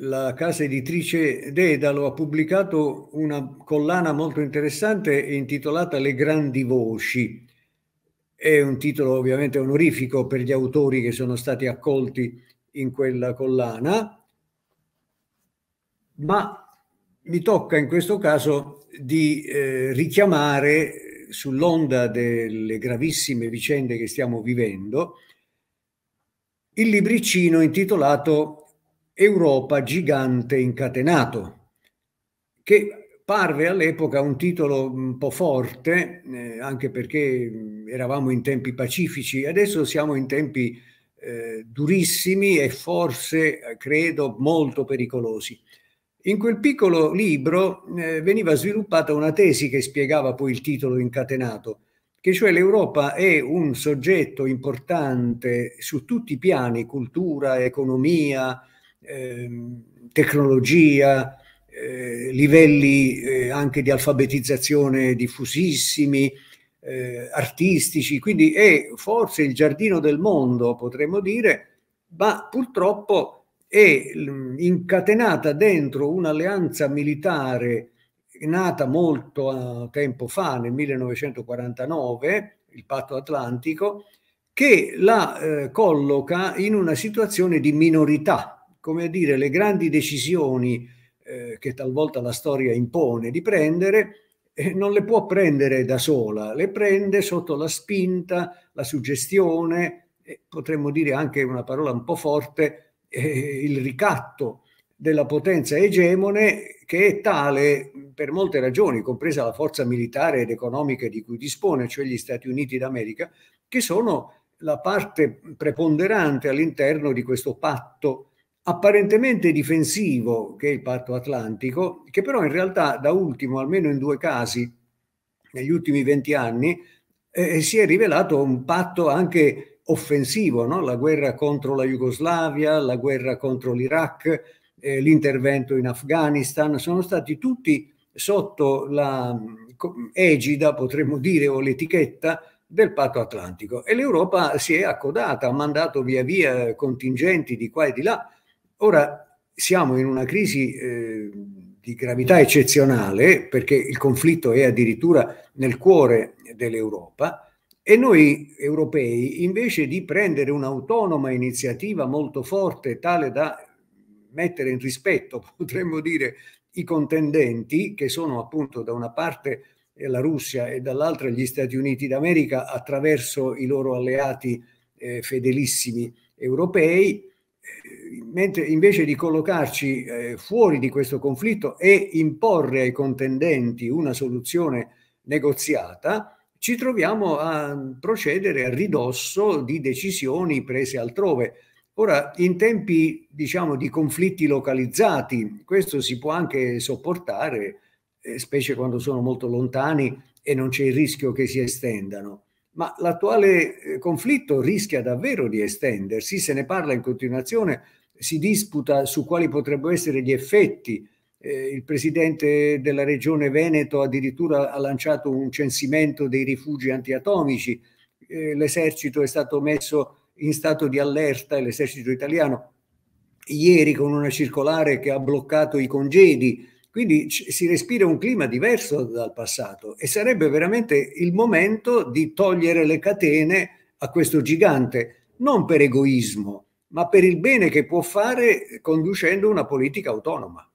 la casa editrice Dedalo ha pubblicato una collana molto interessante intitolata Le grandi voci. È un titolo ovviamente onorifico per gli autori che sono stati accolti in quella collana, ma mi tocca in questo caso di eh, richiamare sull'onda delle gravissime vicende che stiamo vivendo il libricino intitolato Europa gigante incatenato, che parve all'epoca un titolo un po' forte, eh, anche perché eravamo in tempi pacifici, adesso siamo in tempi eh, durissimi e forse, eh, credo, molto pericolosi. In quel piccolo libro eh, veniva sviluppata una tesi che spiegava poi il titolo incatenato, che cioè l'Europa è un soggetto importante su tutti i piani, cultura, economia, Ehm, tecnologia, eh, livelli eh, anche di alfabetizzazione diffusissimi, eh, artistici, quindi è forse il giardino del mondo, potremmo dire, ma purtroppo è mm, incatenata dentro un'alleanza militare nata molto tempo fa, nel 1949, il patto atlantico, che la eh, colloca in una situazione di minorità come a dire, le grandi decisioni eh, che talvolta la storia impone di prendere, eh, non le può prendere da sola, le prende sotto la spinta, la suggestione, eh, potremmo dire anche una parola un po' forte, eh, il ricatto della potenza egemone che è tale per molte ragioni, compresa la forza militare ed economica di cui dispone, cioè gli Stati Uniti d'America, che sono la parte preponderante all'interno di questo patto apparentemente difensivo che è il patto atlantico, che però in realtà da ultimo, almeno in due casi, negli ultimi venti anni, eh, eh, si è rivelato un patto anche offensivo, no? la guerra contro la Jugoslavia, la guerra contro l'Iraq, eh, l'intervento in Afghanistan, sono stati tutti sotto la mm, egida, potremmo dire, o l'etichetta del patto atlantico e l'Europa si è accodata, ha mandato via via contingenti di qua e di là Ora siamo in una crisi eh, di gravità eccezionale perché il conflitto è addirittura nel cuore dell'Europa e noi europei invece di prendere un'autonoma iniziativa molto forte tale da mettere in rispetto, potremmo dire, i contendenti che sono appunto da una parte la Russia e dall'altra gli Stati Uniti d'America attraverso i loro alleati eh, fedelissimi europei, mentre invece di collocarci eh, fuori di questo conflitto e imporre ai contendenti una soluzione negoziata, ci troviamo a procedere a ridosso di decisioni prese altrove. Ora, in tempi diciamo di conflitti localizzati, questo si può anche sopportare, eh, specie quando sono molto lontani e non c'è il rischio che si estendano ma l'attuale eh, conflitto rischia davvero di estendersi, se ne parla in continuazione, si disputa su quali potrebbero essere gli effetti. Eh, il presidente della regione Veneto addirittura ha lanciato un censimento dei rifugi antiatomici, eh, l'esercito è stato messo in stato di allerta, l'esercito italiano, ieri con una circolare che ha bloccato i congedi quindi si respira un clima diverso dal passato e sarebbe veramente il momento di togliere le catene a questo gigante, non per egoismo, ma per il bene che può fare conducendo una politica autonoma.